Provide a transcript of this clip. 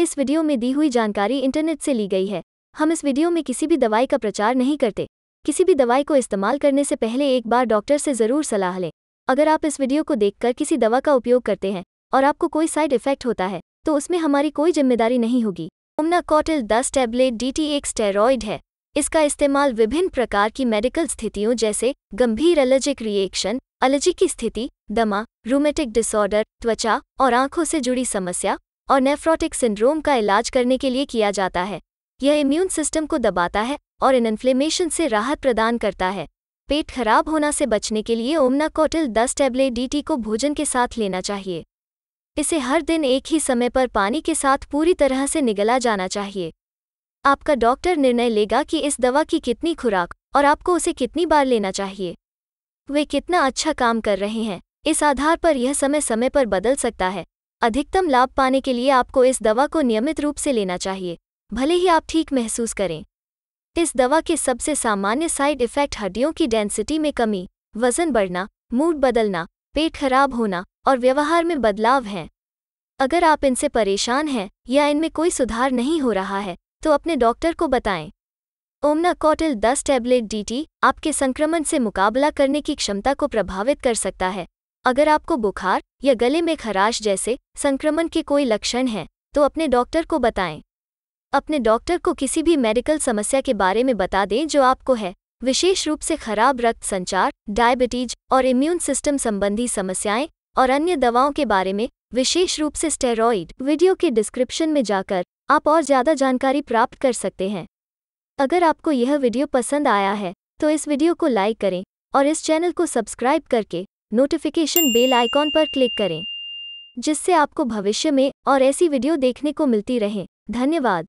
इस वीडियो में दी हुई जानकारी इंटरनेट से ली गई है हम इस वीडियो में किसी भी दवाई का प्रचार नहीं करते किसी भी दवाई को इस्तेमाल करने से पहले एक बार डॉक्टर से ज़रूर सलाह लें अगर आप इस वीडियो को देखकर किसी दवा का उपयोग करते हैं और आपको कोई साइड इफेक्ट होता है तो उसमें हमारी कोई जिम्मेदारी नहीं होगी उमना कॉटल दस टैबलेट डी टी एक स्टेरॉयड है इसका इस्तेमाल विभिन्न प्रकार की मेडिकल स्थितियों जैसे गंभीर एलर्जिक रिएक्शन एलर्जी की स्थिति दमा रूमेटिक डिसऑर्डर त्वचा और आंखों से जुड़ी समस्या और नेफ्रोटिक सिंड्रोम का इलाज करने के लिए किया जाता है यह इम्यून सिस्टम को दबाता है और इन इन्फ्लेमेशन से राहत प्रदान करता है पेट खराब होना से बचने के लिए ओमना कोटिल 10 टैबलेट डीटी को भोजन के साथ लेना चाहिए इसे हर दिन एक ही समय पर पानी के साथ पूरी तरह से निगला जाना चाहिए आपका डॉक्टर निर्णय लेगा कि इस दवा की कितनी खुराक और आपको उसे कितनी बार लेना चाहिए वे कितना अच्छा काम कर रहे हैं इस आधार पर यह समय समय पर बदल सकता है अधिकतम लाभ पाने के लिए आपको इस दवा को नियमित रूप से लेना चाहिए भले ही आप ठीक महसूस करें इस दवा के सबसे सामान्य साइड इफ़ेक्ट हड्डियों की डेंसिटी में कमी वजन बढ़ना मूड बदलना पेट खराब होना और व्यवहार में बदलाव हैं अगर आप इनसे परेशान हैं या इनमें कोई सुधार नहीं हो रहा है तो अपने डॉक्टर को बताएं ओमना कॉटिल 10 टैबलेट डीटी आपके संक्रमण से मुकाबला करने की क्षमता को प्रभावित कर सकता है अगर आपको बुखार या गले में खराश जैसे संक्रमण के कोई लक्षण हैं तो अपने डॉक्टर को बताएं अपने डॉक्टर को किसी भी मेडिकल समस्या के बारे में बता दें जो आपको है विशेष रूप से खराब रक्त संचार डायबिटीज और इम्यून सिस्टम संबंधी समस्याएं और अन्य दवाओं के बारे में विशेष रूप से स्टेरॉइड वीडियो के डिस्क्रिप्शन में जाकर आप और ज़्यादा जानकारी प्राप्त कर सकते हैं अगर आपको यह वीडियो पसंद आया है तो इस वीडियो को लाइक करें और इस चैनल को सब्सक्राइब करके नोटिफिकेशन बेल आइकॉन पर क्लिक करें जिससे आपको भविष्य में और ऐसी वीडियो देखने को मिलती रहे धन्यवाद